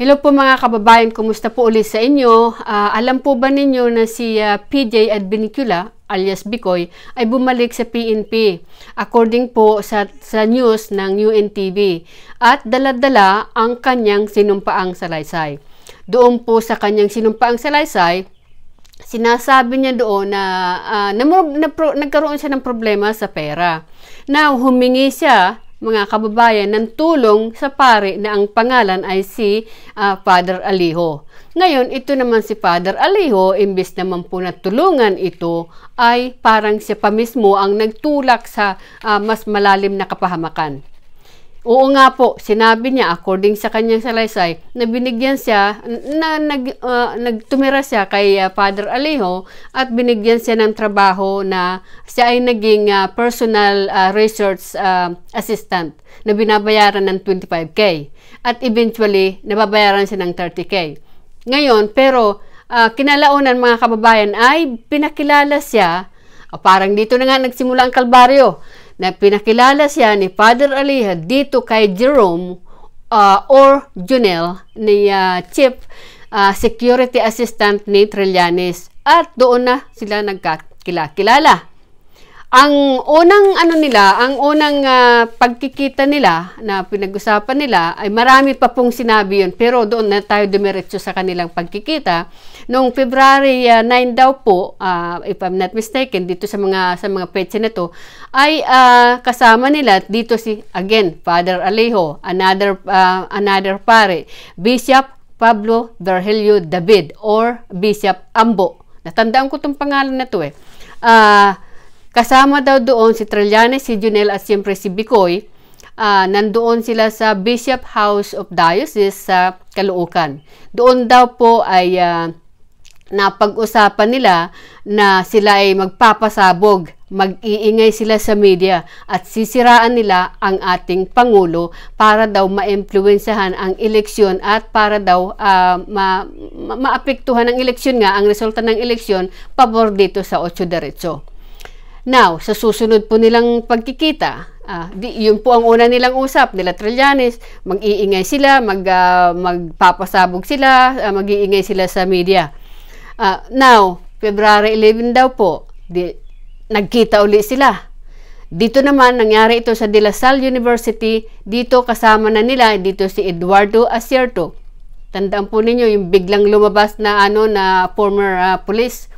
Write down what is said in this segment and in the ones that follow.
Hello po mga kababayan, kumusta po ulit sa inyo? Uh, alam po ba ninyo na si uh, ah, PJ Advinicula alias Bicoy ay bumalik sa PNP according po sa, sa news ng UNTV at daladala ang kanyang sinumpaang salaysay. Doon po sa kanyang sinumpaang salaysay, sinasabi niya doon na uh, na, na, na, nagkaroon siya ng problema sa pera. Now, humingi siya mga kababayan ng tulong sa pare na ang pangalan ay si uh, Father Aliho. Ngayon, ito naman si Father Aliho, imbes naman po na tulungan ito, ay parang siya pa mismo ang nagtulak sa uh, mas malalim na kapahamakan. Oo nga po, sinabi niya according sa kanyang salaysay na binigyan siya na nag uh, nagtumira siya kay uh, Father Alejo at binigyan siya ng trabaho na siya ay naging uh, personal uh, research uh, assistant na binabayaran ng 25k at eventually nababayaran siya ng 30k. Ngayon, pero uh, kinalaunan mga kababayan ay pinakilala siya uh, parang dito na nga nagsimula ang kalbaryo na pinakilala siya ni Father Aliha dito kay Jerome uh, or Junel ni uh, Chief uh, Security Assistant ni Trillanes at doon na sila nagkakilala. Ang unang ano nila, ang unang uh, pagkikita nila na pinag-usapan nila ay marami pa pong sinabi yun. Pero doon na tayo dumiretso sa kanilang pagkikita. Noong February uh, ah, 9 daw po, uh, if I'm not mistaken, dito sa mga sa mga petsa na to ay uh, kasama nila dito si again Father Alejo, another uh, another pare, Bishop Pablo Virgilio David or Bishop Ambo. Natandaan ko tong pangalan na to eh. Uh, Kasama daw doon si Trillanes, si Junel at siyempre si Bicoy. Uh, ah, nandoon sila sa Bishop House of Diocese sa Caloocan. Doon daw po ay uh, napag-usapan nila na sila ay magpapasabog mag-iingay sila sa media at sisiraan nila ang ating Pangulo para daw ma maimpluwensahan ang eleksyon at para daw uh, ma- ma- maapektuhan ang eleksyon nga, ang resulta ng eleksyon pabor dito sa Ocho Derecho. Now, sa susunod po nilang pagkikita, Ah, di, yun po ang una nilang usap nila Trillanes, mag-iingay sila, mag uh, magpapasabog sila, uh, mag-iingay sila sa media. Uh, now, February 11 daw po, di, nagkita uli sila. Dito naman nangyari ito sa De La Salle University, dito kasama na nila dito si Eduardo Acierto. Tandaan po ninyo yung biglang lumabas na ano na former uh, police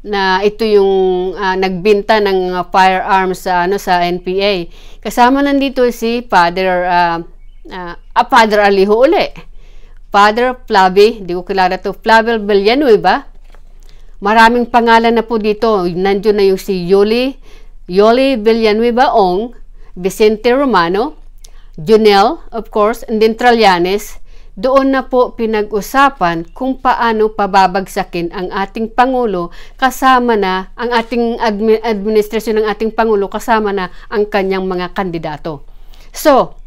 na ito yung uh, nagbinta ng uh, firearms sa ano sa NPA. Kasama nandito si Father uh, uh, uh, Father Aliho uli. Father Flavi, hindi ko kilala to, Flavel Villanueva. Maraming pangalan na po dito. Nandiyo na yung si Yoli, Yoli Villanueva Ong, Vicente Romano, Junel, of course, and then Tralianes, doon na po pinag-usapan kung paano pababagsakin ang ating Pangulo kasama na ang ating administrasyon ng ating Pangulo kasama na ang kanyang mga kandidato. So,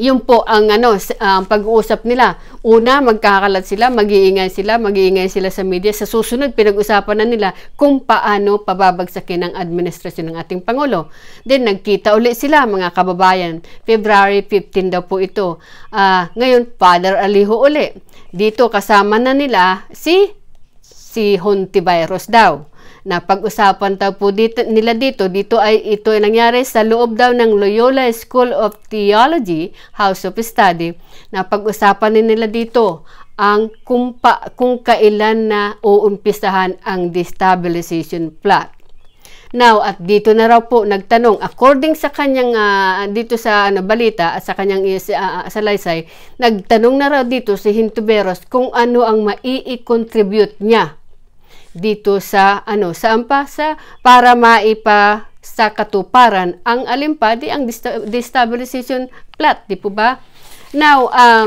yun po ang ano, um, pag-uusap nila. Una, magkakalat sila, mag-iingay sila, mag-iingay sila sa media. Sa susunod, pinag-usapan na nila kung paano pababagsakin ang administrasyon ng ating Pangulo. Then, nagkita uli sila, mga kababayan. February 15 daw po ito. Uh, ngayon, Father Aliho uli. Dito, kasama na nila si si Hontivirus daw na pag-usapan daw po dito, nila dito. Dito ay ito ay nangyari sa loob daw ng Loyola School of Theology, House of Study, na pag-usapan nila dito ang kung, pa, kung kailan na uumpisahan ang destabilization plot. Now, at dito na raw po nagtanong, according sa kanyang, uh, dito sa ano, balita, at sa kanyang uh, ah, ah, salaysay, nagtanong na raw dito si Hintuberos kung ano ang mai-contribute niya dito sa ano sa ampasa para maipa sa katuparan ang alimpadi ang destabilization plot di po ba now um, uh,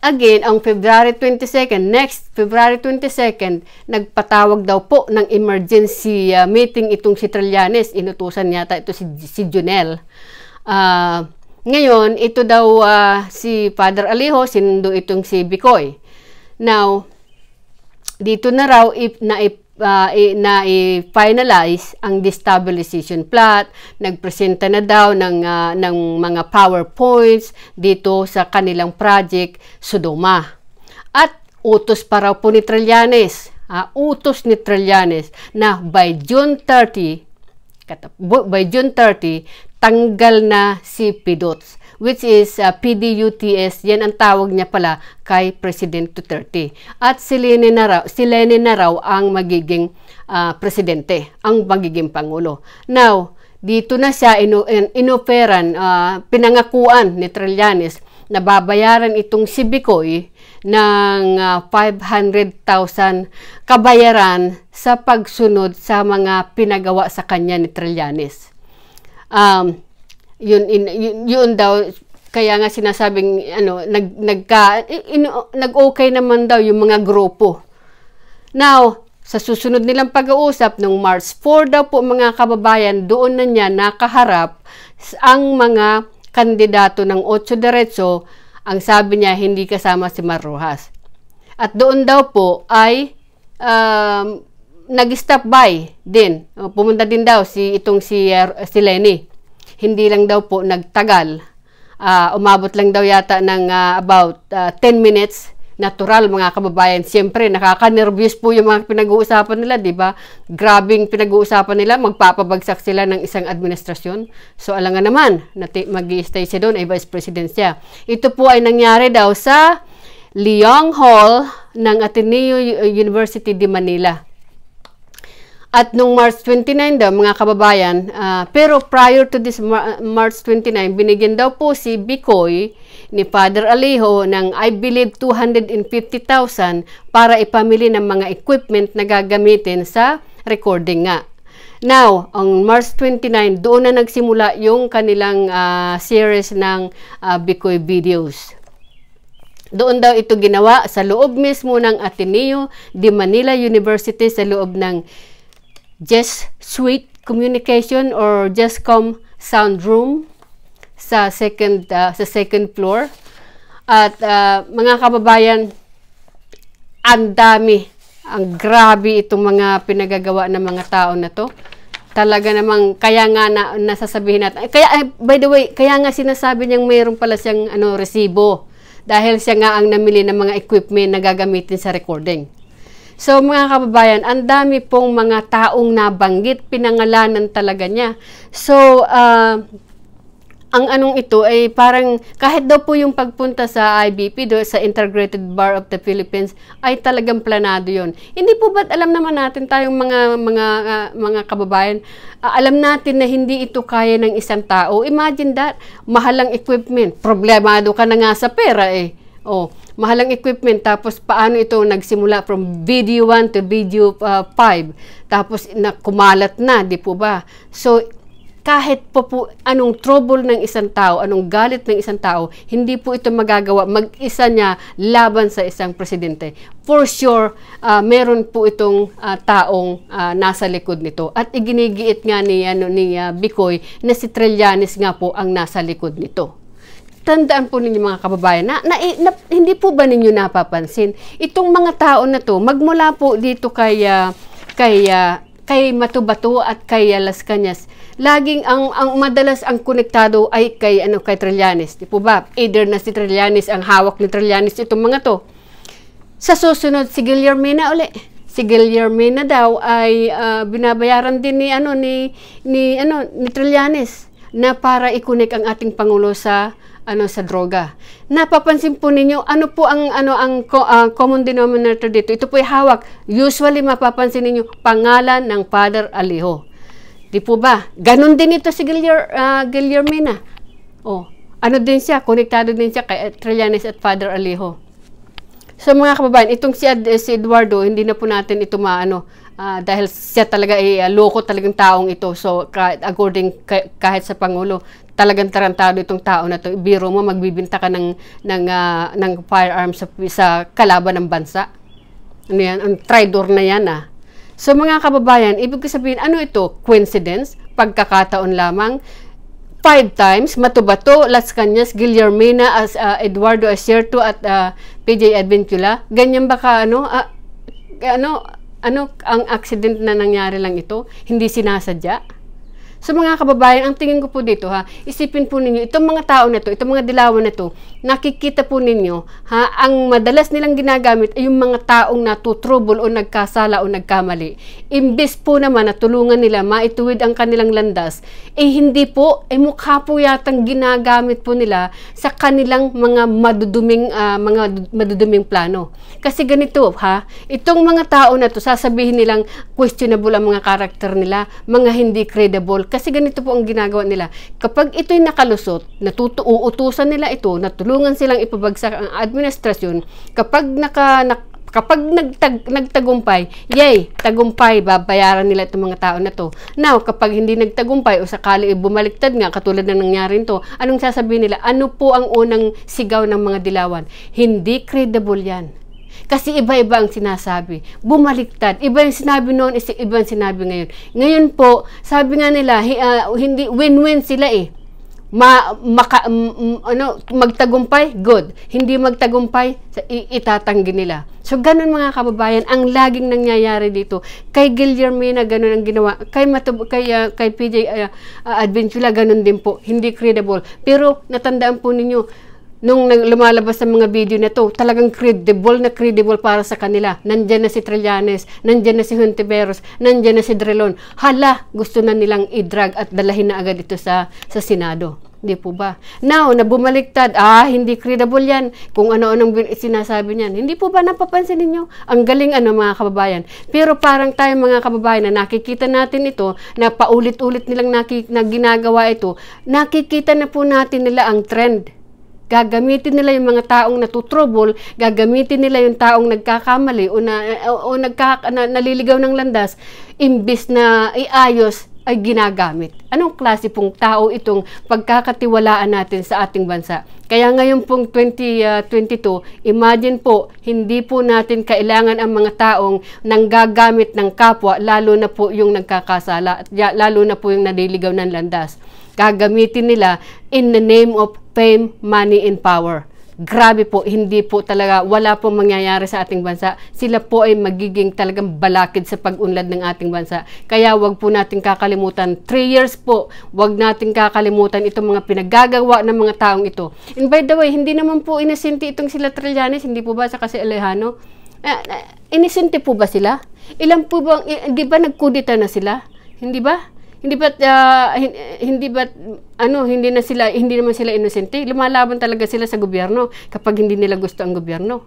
again ang February 22nd next February 22nd nagpatawag daw po ng emergency uh, meeting itong si Trillanes inutusan yata ito si si Junel uh, ngayon ito daw uh, si Father Alejo sinundo itong si Bicoy now dito na raw if na uh, na i-finalize ang destabilization plot. Nagpresenta na daw ng, uh, ng mga PowerPoints dito sa kanilang project Sodoma. At utos para po ni Trillanes, uh, utos ni Trillanes na by June 30, by June 30, tanggal na si Pidots which is uh, PDUTS. Yan ang tawag niya pala kay President Duterte. At si Lenin na raw, si Lenin na raw ang magiging uh, presidente, ang magiging pangulo. Now, dito na siya ino, inoferan, uh, pinangakuan ni Trillanes na babayaran itong si Bicoy ng uh, 500,000 kabayaran sa pagsunod sa mga pinagawa sa kanya ni Trillanes. Um, yun, in, yun, yun daw kaya nga sinasabing ano nag nagka in, nag-okay naman daw yung mga grupo. Now, sa susunod nilang pag-uusap nung March 4 daw po mga kababayan, doon na niya nakaharap ang mga kandidato ng 8 Diretso. Ang sabi niya, hindi kasama si Marrojas. At doon daw po ay um, nag-stop by din. Pumunta din daw si itong si, uh, si Lenny hindi lang daw po nagtagal. Uh, umabot lang daw yata ng uh, about uh, ah, 10 minutes natural mga kababayan. Siyempre, nakaka-nervous po yung mga pinag-uusapan nila, di ba? Grabing pinag-uusapan nila, magpapabagsak sila ng isang administrasyon. So, alam nga naman, mag stay siya doon, ay vice president siya. Ito po ay nangyari daw sa Liang Hall ng Ateneo University de Manila. At nung March 29 daw, mga kababayan, uh, pero prior to this Mar March 29, binigyan daw po si Bicoy ni Father Alejo ng I believe 250,000 para ipamili ng mga equipment na gagamitin sa recording nga. Now, ang March 29, doon na nagsimula yung kanilang uh, series ng uh, ah, Bicoy videos. Doon daw ito ginawa sa loob mismo ng Ateneo de Manila University sa loob ng Just Suite Communication or just Justcom Sound Room sa second uh, sa second floor. At uh, mga kababayan, ang dami, ang grabe itong mga pinagagawa ng mga tao na to. Talaga namang kaya nga na, nasasabihin natin. Kaya eh, by the way, kaya nga sinasabi niyang mayroon pala siyang ano resibo dahil siya nga ang namili ng mga equipment na gagamitin sa recording. So mga kababayan, ang dami pong mga taong nabanggit, pinangalanan talaga niya. So uh, ang anong ito ay parang kahit daw po yung pagpunta sa IBP do sa Integrated Bar of the Philippines ay talagang planado yon. Hindi po ba't alam naman natin tayong mga mga uh, mga kababayan, uh, alam natin na hindi ito kaya ng isang tao. Imagine that, mahal ang equipment, problemado ka na nga sa pera eh. Oh, mahalang equipment tapos paano ito nagsimula from video 1 to video uh, ah, 5 tapos na kumalat na di po ba so kahit po po anong trouble ng isang tao, anong galit ng isang tao, hindi po ito magagawa mag-isa niya laban sa isang presidente. For sure, uh, meron po itong uh, taong uh, nasa likod nito. At iginigiit nga ni, ano, ni uh, Bicoy na si Trillanes nga po ang nasa likod nito tandaan po ninyo mga kababayan na, na, eh, na hindi po ba ninyo napapansin itong mga tao na to magmula po dito kay uh, kay uh, kay Matubato at kay uh, Las Cañas laging ang ang madalas ang konektado ay kay ano kay Trillanes di po ba either na si Trillanes ang hawak ni Trillanes itong mga to sa susunod si Guillermina uli si Guillermina daw ay uh, binabayaran din ni ano ni ni ano ni Trillanes na para i-connect ang ating pangulo sa ano sa droga. Napapansin po ninyo ano po ang ano ang uh, common denominator dito. Ito po ay hawak. Usually mapapansin ninyo pangalan ng Father Alejo. Di po ba? Ganon din ito si Guillermina. Ah, uh, Guillermina. Oh, ano din siya, konektado din siya kay Trillanes at Father Alejo. So mga kababayan, itong si, Ad, si Eduardo, hindi na po natin ito maano uh, dahil siya talaga ay uh, eh, ah, loko talagang taong ito. So according kahit sa Pangulo, talagang tarantado itong tao na to. Biro mo, magbibinta ka ng, ng, uh, ng firearm sa, sa kalaban ng bansa. Ano yan? Ang traitor na yan ah. So mga kababayan, ibig sabihin, ano ito? Coincidence? Pagkakataon lamang? five times, Matubato, Las Cañas, Guillermina, as, uh, Eduardo Acerto at uh, PJ Adventula. Ganyan ba ka, ano, uh, ano, ano, ang accident na nangyari lang ito? Hindi sinasadya? So mga kababayan, ang tingin ko po dito ha, isipin po ninyo, itong mga tao na to, itong mga dilawan na to, nakikita po ninyo, ha, ang madalas nilang ginagamit ay yung mga taong natutrouble o nagkasala o nagkamali. Imbis po naman na tulungan nila maituwid ang kanilang landas, eh hindi po, eh mukha po yatang ginagamit po nila sa kanilang mga maduduming, uh, mga maduduming plano. Kasi ganito ha, itong mga tao na to, sasabihin nilang questionable ang mga karakter nila, mga hindi credible kasi ganito po ang ginagawa nila. Kapag ito'y nakalusot, natutuutusan nila ito, natulungan silang ipabagsak ang administrasyon. Kapag naka, nak, kapag nagtag, nagtagumpay, yay, tagumpay, babayaran nila itong mga tao na to. Now, kapag hindi nagtagumpay o sakali bumaliktad nga, katulad na nangyari to, anong sasabihin nila? Ano po ang unang sigaw ng mga dilawan? Hindi credible yan. Kasi iba-iba ang sinasabi. Bumaliktad. Iba yung sinabi noon, iba yung sinabi ngayon. Ngayon po, sabi nga nila, uh, hindi win-win sila eh. Ma, maka, um, ano, magtagumpay, good. Hindi magtagumpay, itatanggi nila. So, ganun mga kababayan, ang laging nangyayari dito. Kay Guillermina, ganun ang ginawa. Kay, Matub kay, uh, kay PJ uh, ah, uh, Adventula, ganun din po. Hindi credible. Pero, natandaan po ninyo, nung lumalabas ang mga video na to, talagang credible na credible para sa kanila. Nandiyan na si Trillanes, nandiyan na si Huntiveros, nandiyan na si Drelon. Hala, gusto na nilang i-drag at dalahin na agad ito sa, sa Senado. Hindi po ba? Now, na bumaliktad, ah, hindi credible yan. Kung ano-anong sinasabi niyan. Hindi po ba napapansin ninyo? Ang galing ano mga kababayan. Pero parang tayo mga kababayan na nakikita natin ito, na paulit-ulit nilang naki, na ginagawa ito, nakikita na po natin nila ang trend gagamitin nila yung mga taong natutrouble, gagamitin nila yung taong nagkakamali o, na, o, o nagka, na, naliligaw ng landas, imbis na iayos ay ginagamit. Anong klase pong tao itong pagkakatiwalaan natin sa ating bansa? Kaya ngayon pong 2022, ah, imagine po, hindi po natin kailangan ang mga taong nanggagamit ng kapwa, lalo na po yung nagkakasala, lalo na po yung naliligaw ng landas. Gagamitin nila in the name of fame, money, and power. Grabe po, hindi po talaga, wala pong mangyayari sa ating bansa. Sila po ay magiging talagang balakid sa pag-unlad ng ating bansa. Kaya wag po natin kakalimutan, 3 years po, wag natin kakalimutan itong mga pinagagawa ng mga taong ito. And by the way, hindi naman po inasinti itong sila Trillanes, hindi po ba sa kasi Alejano? Uh, eh, eh, po ba sila? Ilan po ba, eh, di ba nagkudita na sila? Hindi ba? Hindi ba uh, ah, hindi ba ano hindi na sila hindi naman sila inosente. Lumalaban talaga sila sa gobyerno kapag hindi nila gusto ang gobyerno.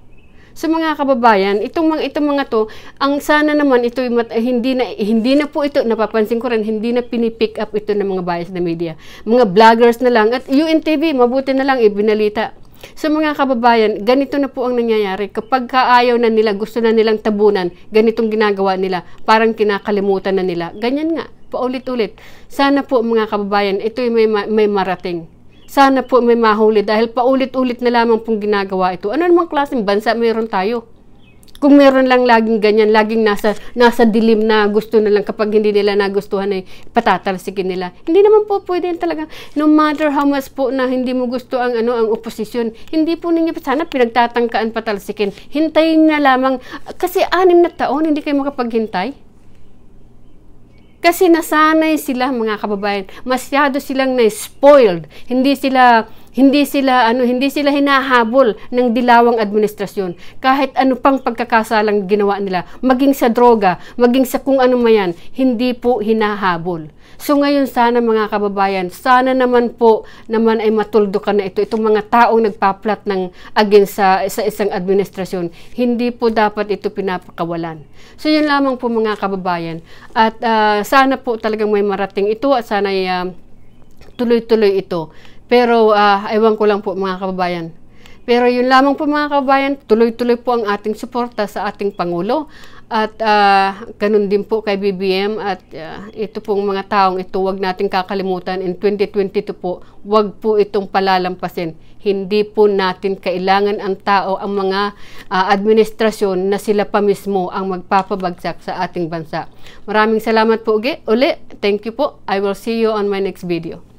So mga kababayan, itong mga itong mga to, ang sana naman ito hindi na hindi na po ito napapansin ko rin hindi na pinipick up ito ng mga bias na media. Mga vloggers na lang at UNTV mabuti na lang ibinalita. So mga kababayan, ganito na po ang nangyayari. Kapag kaayaw na nila, gusto na nilang tabunan, ganitong ginagawa nila, parang kinakalimutan na nila. Ganyan nga, paulit-ulit. Sana po mga kababayan, ito'y may, may marating. Sana po may mahuli dahil paulit-ulit na lamang pong ginagawa ito. Ano namang klaseng bansa mayroon tayo? Kung meron lang laging ganyan, laging nasa, nasa dilim na gusto na lang kapag hindi nila nagustuhan ay patatalsikin nila. Hindi naman po pwede yan talaga. No matter how much po na hindi mo gusto ang ano ang oposisyon, hindi po ninyo sana pinagtatangkaan patalsikin. Hintayin na lamang kasi anim na taon hindi kayo makapaghintay. Kasi nasanay sila mga kababayan, masyado silang na-spoiled. Hindi sila hindi sila ano, hindi sila hinahabol ng dilawang administrasyon. Kahit ano pang pagkakasalang ginawa nila, maging sa droga, maging sa kung ano man yan, hindi po hinahabol. So ngayon sana mga kababayan, sana naman po naman ay matuldo ka na ito itong mga taong nagpaplat ng against sa, sa isang administrasyon. Hindi po dapat ito pinapakawalan. So yun lamang po mga kababayan. At uh, sana po talagang may marating ito at sana uh, tuloy-tuloy ito. Pero uh, ewan ko lang po mga kababayan. Pero yun lamang po mga kababayan, tuloy-tuloy po ang ating suporta sa ating Pangulo. At uh, ganun din po kay BBM at uh, ito pong mga taong ito, wag natin kakalimutan in 2022 po, wag po itong palalampasin. Hindi po natin kailangan ang tao, ang mga uh, administrasyon na sila pa mismo ang magpapabagsak sa ating bansa. Maraming salamat po uli. Thank you po. I will see you on my next video.